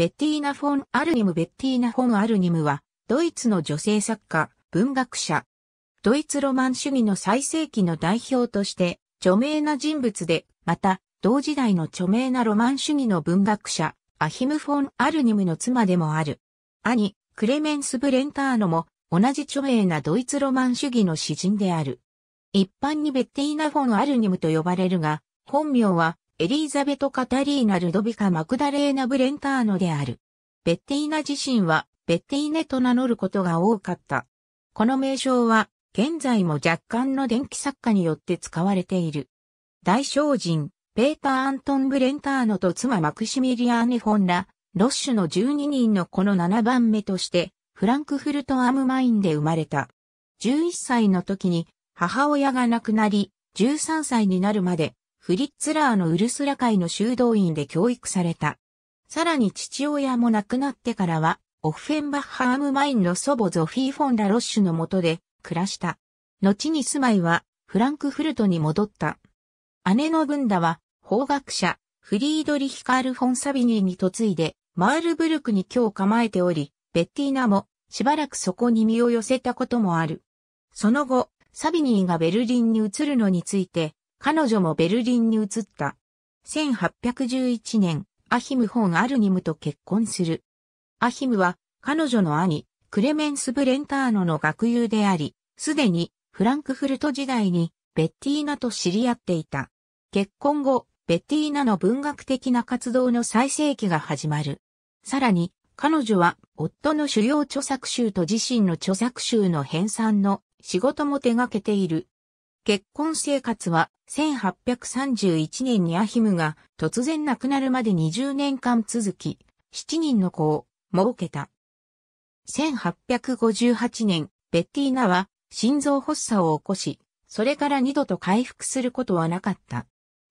ベッティーナ・フォン・アルニムベッティーナ・フォン・アルニムは、ドイツの女性作家、文学者。ドイツロマン主義の最盛期の代表として、著名な人物で、また、同時代の著名なロマン主義の文学者、アヒム・フォン・アルニムの妻でもある。兄、クレメンス・ブレンターノも、同じ著名なドイツロマン主義の詩人である。一般にベッティーナ・フォン・アルニムと呼ばれるが、本名はエリーザベト・カタリーナ・ルドビカ・マクダレーナ・ブレンターノである。ベッティーナ自身は、ベッティーネと名乗ることが多かった。この名称は、現在も若干の電気作家によって使われている。大聖人、ペーター・アントン・ブレンターノと妻マクシミリアーネ・ホンラ、ロッシュの12人のこの7番目として、フランクフルト・アム・マインで生まれた。11歳の時に母親が亡くなり、13歳になるまでフリッツラーのウルスラ会の修道院で教育された。さらに父親も亡くなってからは、オフェンバッハームマインの祖母ゾフィー・フォン・ラ・ロッシュの下で暮らした。後に住まいはフランクフルトに戻った。姉のブンダは法学者フリードリヒ・カール・フォン・サビニーに嫁いでマールブルクに今日構えており、ベッティーナもしばらくそこに身を寄せたこともある。その後、サビニーがベルリンに移るのについて彼女もベルリンに移った。1811年、アヒム・ホン・アルニムと結婚する。アヒムは、彼女の兄、クレメンス・ブレンターノの学友であり、すでに、フランクフルト時代に、ベッティーナと知り合っていた。結婚後、ベッティーナの文学的な活動の最盛期が始まる。さらに、彼女は、夫の主要著作集と自身の著作集の編纂の仕事も手掛けている。結婚生活は1831年にアヒムが突然亡くなるまで20年間続き、7人の子を設けた。1858年、ベッティーナは心臓発作を起こし、それから二度と回復することはなかった。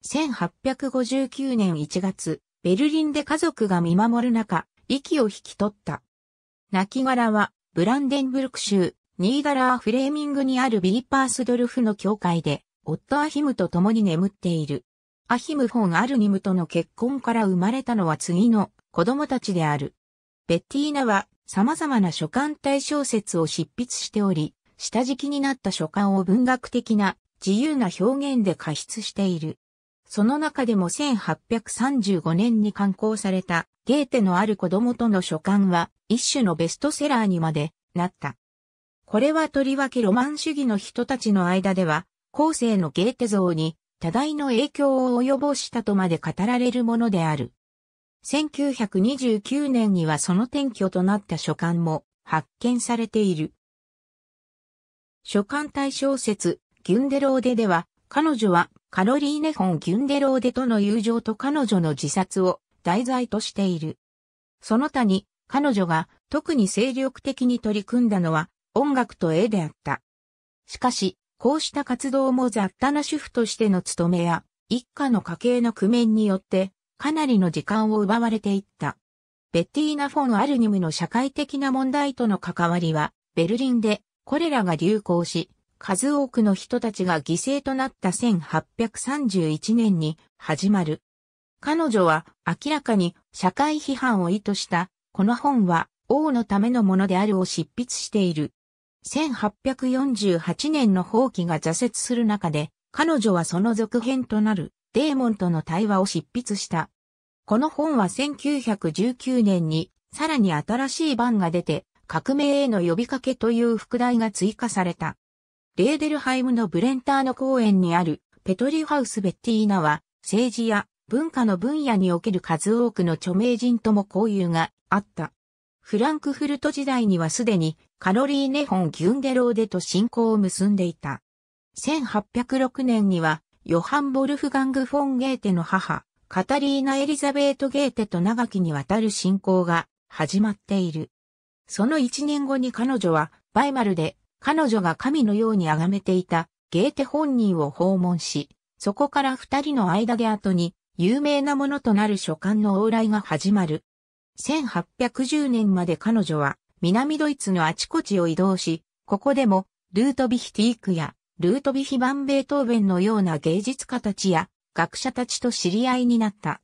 1859年1月、ベルリンで家族が見守る中、息を引き取った。亡骸は、ブランデンブルク州、ニーダラー・フレーミングにあるビーパースドルフの教会で、夫アヒムと共に眠っている。アヒム・フォン・アルニムとの結婚から生まれたのは次の子供たちである。ベッティーナは様々な書簡対小説を執筆しており、下敷きになった書簡を文学的な自由な表現で過失している。その中でも1835年に刊行されたゲーテのある子供との書簡は一種のベストセラーにまでなった。これはとりわけロマン主義の人たちの間では後世のゲーテ像に多大の影響を及ぼしたとまで語られるものである。1929年にはその転居となった書簡も発見されている。書簡対小説、ギュンデローデでは、彼女はカロリーネ・フォン・ギュンデローデとの友情と彼女の自殺を題材としている。その他に、彼女が特に精力的に取り組んだのは音楽と絵であった。しかし、こうした活動も雑多な主婦としての務めや、一家の家計の苦面によって、かなりの時間を奪われていった。ベッティーナ・フォン・アルニムの社会的な問題との関わりは、ベルリンでコレラが流行し、数多くの人たちが犠牲となった1831年に始まる。彼女は明らかに社会批判を意図した、この本は王のためのものであるを執筆している。1848年の放棄が挫折する中で、彼女はその続編となるデーモンとの対話を執筆した。この本は1919年にさらに新しい版が出て、革命への呼びかけという副題が追加された。レーデルハイムのブレンターの公園にあるペトリハウス・ベッティーナは政治や文化の分野における数多くの著名人とも交友があった。フランクフルト時代にはすでにカロリーネホン・ギュンデローデと信仰を結んでいた。1806年には、ヨハン・ボルフガング・フォン・ゲーテの母、カタリーナ・エリザベート・ゲーテと長きにわたる信仰が始まっている。その1年後に彼女は、バイマルで、彼女が神のように崇めていた、ゲーテ本人を訪問し、そこから二人の間で後に、有名なものとなる書簡の往来が始まる。1810年まで彼女は、南ドイツのあちこちを移動し、ここでも、ルートビヒティークや、ルートビヒバン・ベートーベンのような芸術家たちや、学者たちと知り合いになった。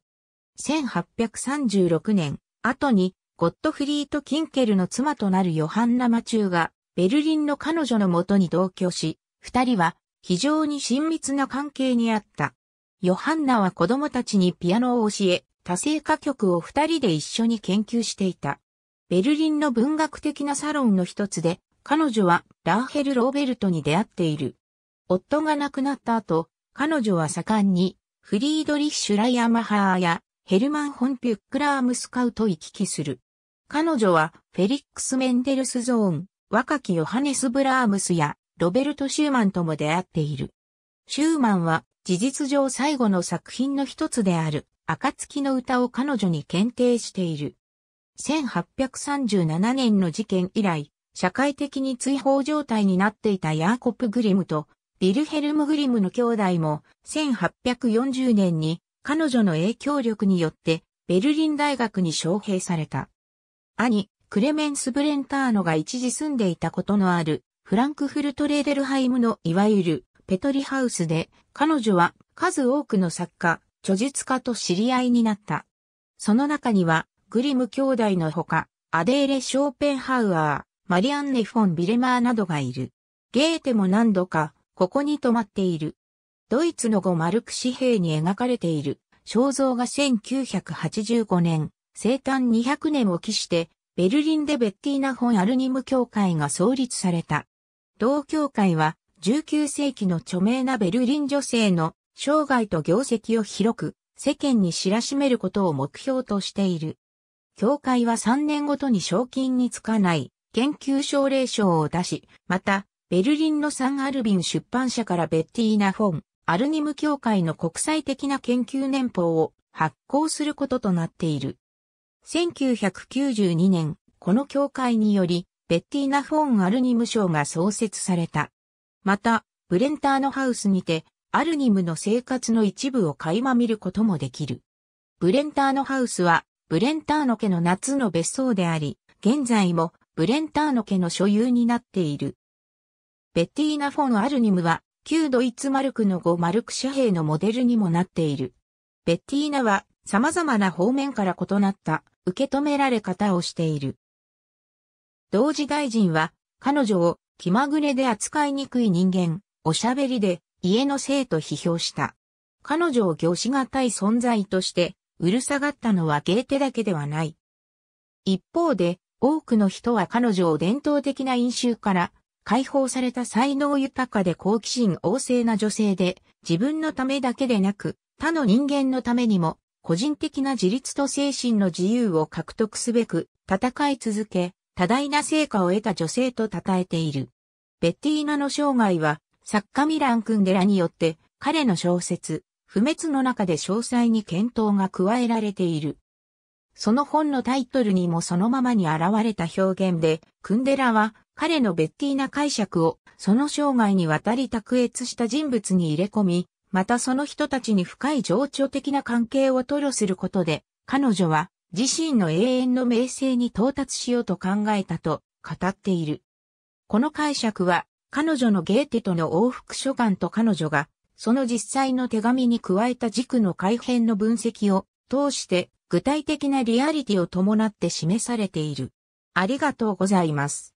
1836年、後に、ゴットフリート・キンケルの妻となるヨハンナ・マチューが、ベルリンの彼女のもとに同居し、二人は非常に親密な関係にあった。ヨハンナは子供たちにピアノを教え、多声歌曲を二人で一緒に研究していた。ベルリンの文学的なサロンの一つで、彼女はラーヘル・ローベルトに出会っている。夫が亡くなった後、彼女は盛んに、フリードリッシュ・ライアマハーや、ヘルマン・ホン・ピュックラームスカウと行き来する。彼女は、フェリックス・メンデルスゾーン、若きヨハネス・ブラームスや、ロベルト・シューマンとも出会っている。シューマンは、事実上最後の作品の一つである、暁の歌を彼女に検定している。1837年の事件以来、社会的に追放状態になっていたヤーコプ・グリムとビルヘルム・グリムの兄弟も1840年に彼女の影響力によってベルリン大学に招聘された。兄、クレメンス・ブレンターノが一時住んでいたことのあるフランクフルト・レーデルハイムのいわゆるペトリハウスで彼女は数多くの作家、著述家と知り合いになった。その中にはグリム兄弟のほか、アデーレ・ショーペンハウアー、マリアンネ・フォン・ビレマーなどがいる。ゲーテも何度か、ここに泊まっている。ドイツの後マルク紙幣に描かれている肖像が1985年、生誕200年を期して、ベルリンでベッティーナ・フォン・アルニム協会が創立された。同協会は、19世紀の著名なベルリン女性の生涯と業績を広く世間に知らしめることを目標としている。協会は3年ごとに賞金につかない研究奨励賞を出し、また、ベルリンのサン・アルビン出版社からベッティーナ・フォン、アルニム協会の国際的な研究年報を発行することとなっている。1992年、この協会により、ベッティーナ・フォン・アルニム賞が創設された。また、ブレンターのハウスにて、アルニムの生活の一部を垣間見ることもできる。ブレンターのハウスは、ブレンターノ家の夏の別荘であり、現在もブレンターノ家の所有になっている。ベッティーナ・フォン・アルニムは、旧ドイツマルクの後マルク社兵のモデルにもなっている。ベッティーナは様々な方面から異なった受け止められ方をしている。同時大臣は彼女を気まぐれで扱いにくい人間、おしゃべりで家の生と批評した。彼女を業したい存在としてうるさがったのはゲーテだけではない。一方で、多くの人は彼女を伝統的な飲酒から解放された才能豊かで好奇心旺盛な女性で、自分のためだけでなく、他の人間のためにも、個人的な自立と精神の自由を獲得すべく、戦い続け、多大な成果を得た女性と称えている。ベッティーナの生涯は、作家ミラン・クンデラによって、彼の小説、不滅の中で詳細に検討が加えられている。その本のタイトルにもそのままに現れた表現で、クンデラは彼のベッティーな解釈をその生涯にわたり卓越した人物に入れ込み、またその人たちに深い情緒的な関係を吐露することで、彼女は自身の永遠の名声に到達しようと考えたと語っている。この解釈は彼女のゲーテとの往復書簡と彼女がその実際の手紙に加えた軸の改変の分析を通して具体的なリアリティを伴って示されている。ありがとうございます。